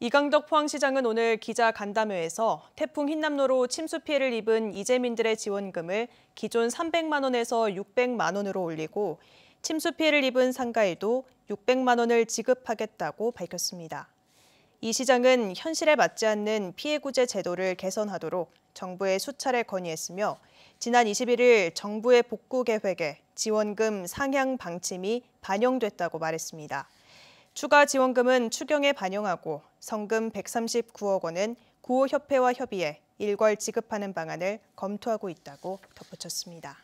이강덕 포항시장은 오늘 기자 간담회에서 태풍 흰남노로 침수 피해를 입은 이재민들의 지원금을 기존 300만 원에서 600만 원으로 올리고 침수 피해를 입은 상가에도 600만 원을 지급하겠다고 밝혔습니다. 이 시장은 현실에 맞지 않는 피해 구제 제도를 개선하도록 정부에 수차례 건의했으며 지난 21일 정부의 복구 계획에 지원금 상향 방침이 반영됐다고 말했습니다. 추가 지원금은 추경에 반영하고 성금 139억 원은 구호협회와 협의해 일괄 지급하는 방안을 검토하고 있다고 덧붙였습니다.